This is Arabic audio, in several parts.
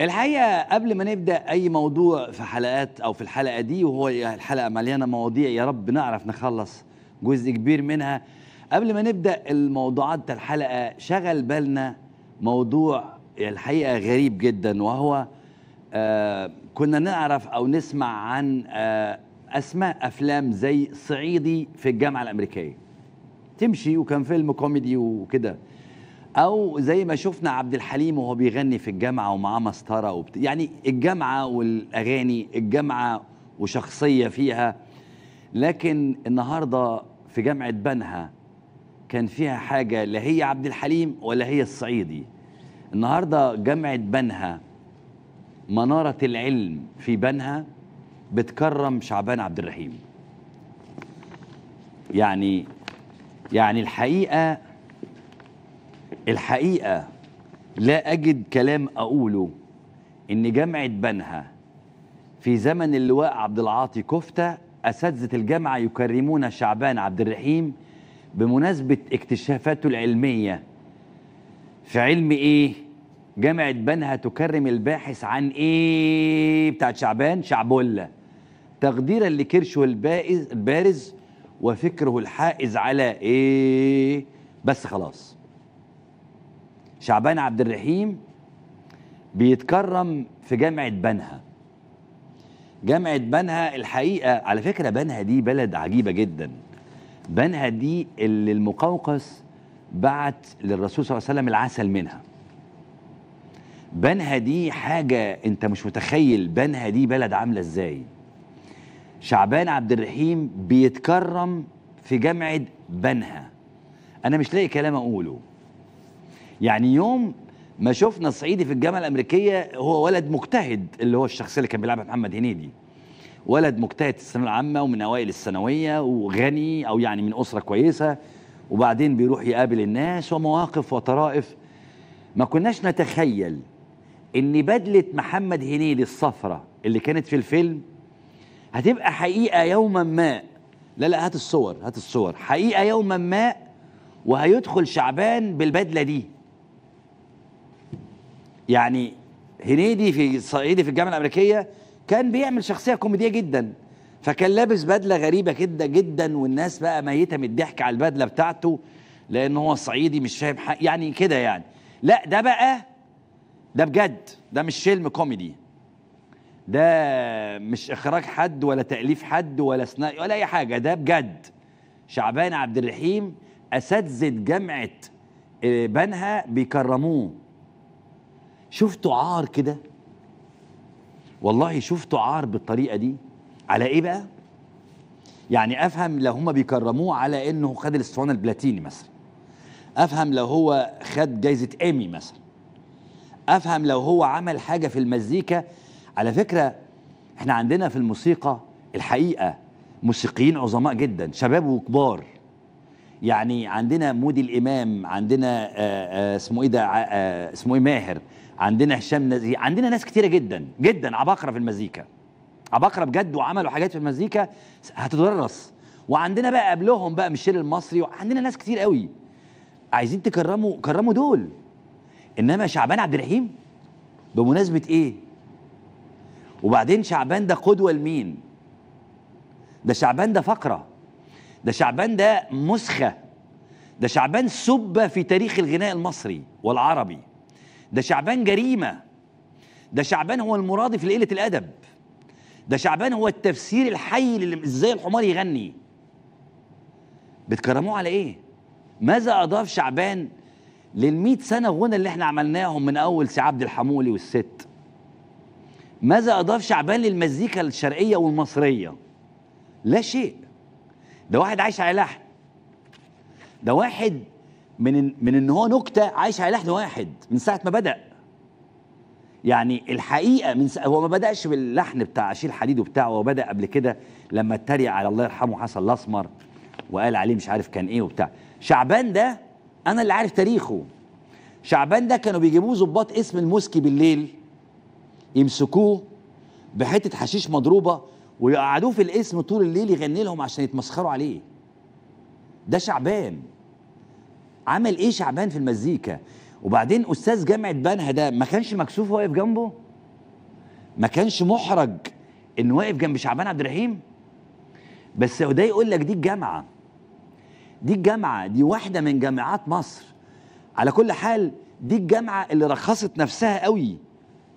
الحقيقه قبل ما نبدا اي موضوع في حلقات او في الحلقه دي وهو الحلقه مليانه مواضيع يا رب نعرف نخلص جزء كبير منها قبل ما نبدا الموضوعات الحلقه شغل بالنا موضوع الحقيقه غريب جدا وهو آه كنا نعرف او نسمع عن آه اسماء افلام زي صعيدي في الجامعه الامريكيه تمشي وكان فيلم كوميدي وكده او زي ما شفنا عبد الحليم وهو بيغني في الجامعه ومعاه مسطره وبت... يعني الجامعه والاغاني الجامعه وشخصيه فيها لكن النهارده في جامعه بنها كان فيها حاجه لا هي عبد الحليم ولا هي الصعيدي النهارده جامعه بنها مناره العلم في بنها بتكرم شعبان عبد الرحيم يعني يعني الحقيقه الحقيقة لا أجد كلام أقوله إن جامعة بنها في زمن اللواء عبد العاطي كفتة أساتذة الجامعة يكرمون شعبان عبد الرحيم بمناسبة اكتشافاته العلمية في علم إيه؟ جامعة بنها تكرم الباحث عن إيه بتاعت شعبان؟ شعبولة تقديرا لكرشه البارز وفكره الحائز على إيه؟ بس خلاص شعبان عبد الرحيم بيتكرم في جامعة بنها جامعة بنها الحقيقة على فكرة بنها دي بلد عجيبة جدا بنها دي اللي المقوقس بعت للرسول صلى الله عليه وسلم العسل منها بنها دي حاجة انت مش متخيل بنها دي بلد عاملة ازاي شعبان عبد الرحيم بيتكرم في جامعة بنها انا مش لاقي كلام اقوله يعني يوم ما شفنا صعيدي في الجامعه الامريكيه هو ولد مجتهد اللي هو الشخصيه اللي كان بيلعبها محمد هنيدي ولد مجتهد في الثانويه العامه ومن اوائل الثانويه وغني او يعني من اسره كويسه وبعدين بيروح يقابل الناس ومواقف وطرائف ما كناش نتخيل ان بدله محمد هنيدي الصفرة اللي كانت في الفيلم هتبقى حقيقه يوما ما لا لا هات الصور هات الصور حقيقه يوما ما وهيدخل شعبان بالبدله دي يعني هنيدي في صعيدي في الجامعه الامريكيه كان بيعمل شخصيه كوميديه جدا فكان لابس بدله غريبه كده جدا والناس بقى ميته من الضحك على البدله بتاعته لان هو صعيدي مش فاهم حاجه يعني كده يعني لا ده بقى ده بجد ده مش فيلم كوميدي ده مش اخراج حد ولا تاليف حد ولا سنا ولا اي حاجه ده بجد شعبان عبد الرحيم اساتذه جامعه آه، بنها بيكرموه شفتوا عار كده والله شفتوا عار بالطريقه دي على ايه بقى يعني افهم لو هم بيكرموه على انه خد الاسطوانه البلاتيني مثلا افهم لو هو خد جايزه ايمي مثلا افهم لو هو عمل حاجه في المزيكا على فكره احنا عندنا في الموسيقى الحقيقه موسيقيين عظماء جدا شباب وكبار يعني عندنا مودي الامام عندنا آه، آه، اسمه ايه ده آه، اسمه ايه ماهر عندنا هشام نزيه عندنا ناس كتيره جدا جدا عباقره في المزيكا عباقره بجد وعملوا حاجات في المزيكا هتدرس وعندنا بقى قبلهم بقى ميشيل المصري عندنا ناس كتير قوي عايزين تكرموا كرموا دول انما شعبان عبد الرحيم بمناسبه ايه وبعدين شعبان ده قدوه لمين ده شعبان ده فقره ده شعبان ده مسخة ده شعبان سبة في تاريخ الغناء المصري والعربي ده شعبان جريمة ده شعبان هو المرادف لقلة الأدب ده شعبان هو التفسير الحي اللي ازاي الحمار يغني بتكرموه على ايه ماذا اضاف شعبان للمئة سنة غنى اللي احنا عملناهم من اول سي عبد الحمولي والست ماذا اضاف شعبان للمزيكا الشرقية والمصرية لا شيء ده واحد عايش على لحن ده واحد من من ان هو نكته عايش على لحن واحد من ساعه ما بدا يعني الحقيقه من هو ما بداش باللحن بتاع اشيل حديد وبتاعه هو بدا قبل كده لما اتريق على الله يرحمه حسن الاسمر وقال عليه مش عارف كان ايه وبتاع شعبان ده انا اللي عارف تاريخه شعبان ده كانوا بيجيبوه ظباط اسم الموسكي بالليل يمسكوه بحته حشيش مضروبه ويقعدوه في القسم طول الليل يغني لهم عشان يتمسخروا عليه ده شعبان عمل ايه شعبان في المزيكا وبعدين استاذ جامعه بنها ده ما كانش مكسوف واقف جنبه ما كانش محرج انه واقف جنب شعبان عبد الرحيم بس ده يقول لك دي الجامعه دي الجامعه دي واحده من جامعات مصر على كل حال دي الجامعه اللي رخصت نفسها قوي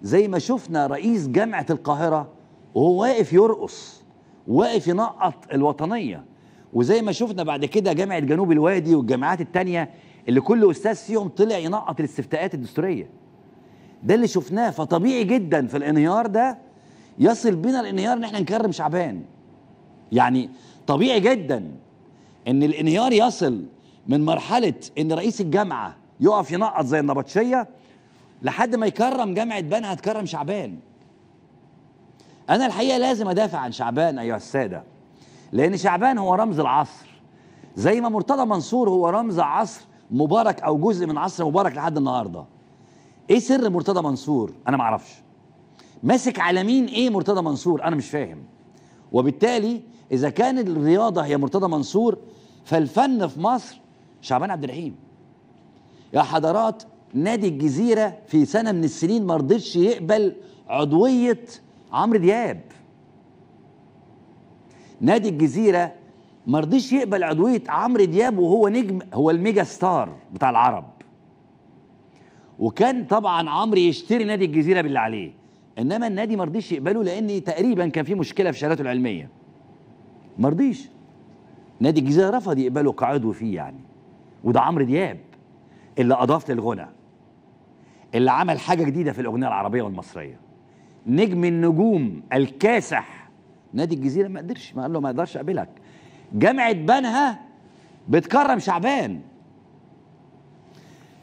زي ما شفنا رئيس جامعه القاهره وهو واقف يرقص واقف ينقط الوطنيه وزي ما شفنا بعد كده جامعه جنوب الوادي والجامعات التانية اللي كل استاذ فيهم طلع ينقط الاستفتاءات الدستوريه ده اللي شفناه فطبيعي جدا في الانهيار ده يصل بنا الانهيار ان احنا نكرم شعبان يعني طبيعي جدا ان الانهيار يصل من مرحله ان رئيس الجامعه يقف ينقط زي النبطشيه لحد ما يكرم جامعه بنها تكرم شعبان أنا الحقيقة لازم أدافع عن شعبان أيها السادة لأن شعبان هو رمز العصر زي ما مرتضى منصور هو رمز عصر مبارك أو جزء من عصر مبارك لحد النهاردة إيه سر مرتضى منصور أنا معرفش ماسك على مين إيه مرتضى منصور أنا مش فاهم وبالتالي إذا كان الرياضة هي مرتضى منصور فالفن في مصر شعبان عبد الرحيم يا حضرات نادي الجزيرة في سنة من السنين ما يقبل عضوية عمرو دياب نادي الجزيره ما رضيش يقبل عضويه عمرو دياب وهو نجم هو الميجا ستار بتاع العرب وكان طبعا عمرو يشتري نادي الجزيره باللي عليه انما النادي ما رضيش يقبله لان تقريبا كان في مشكله في شهادته العلميه ما رضيش نادي الجزيره رفض يقبله كعضو فيه يعني وده عمرو دياب اللي اضاف للغنى اللي عمل حاجه جديده في الاغنيه العربيه والمصريه نجم النجوم الكاسح نادي الجزيره ما قدرش ما قال له ما اقدرش اقابلك جامعه بنها بتكرم شعبان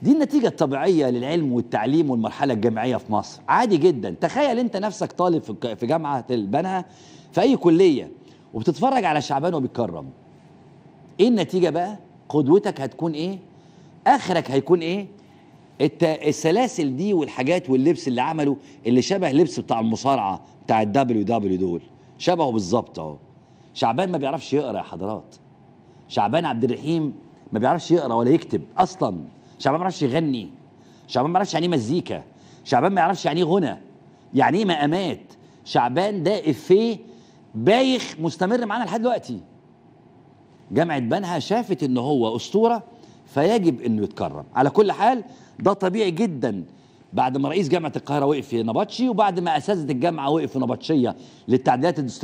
دي النتيجة الطبيعية للعلم والتعليم والمرحلة الجامعية في مصر عادي جدا تخيل انت نفسك طالب في جامعة البنها في اي كلية وبتتفرج على شعبان وبيتكرم ايه النتيجة بقى قدوتك هتكون ايه اخرك هيكون ايه السلاسل دي والحاجات واللبس اللي عمله اللي شبه لبس بتاع المصارعه بتاع الدبليو دبليو دول شبهه بالظبط اهو شعبان ما بيعرفش يقرا يا حضرات شعبان عبد الرحيم ما بيعرفش يقرا ولا يكتب اصلا شعبان ما بيعرفش يغني شعبان ما بيعرفش يعني ايه مزيكا شعبان ما يعرفش يعني ايه غنى يعني ايه مقامات شعبان ده افيه بايخ مستمر معانا لحد دلوقتي جامعه بنها شافت ان هو اسطوره فيجب انه يتكرم على كل حال ده طبيعي جدا بعد ما رئيس جامعه القاهره وقف في نبطشي وبعد ما اساتذه الجامعه وقفوا نبطشيه للتعديلات الدستوريه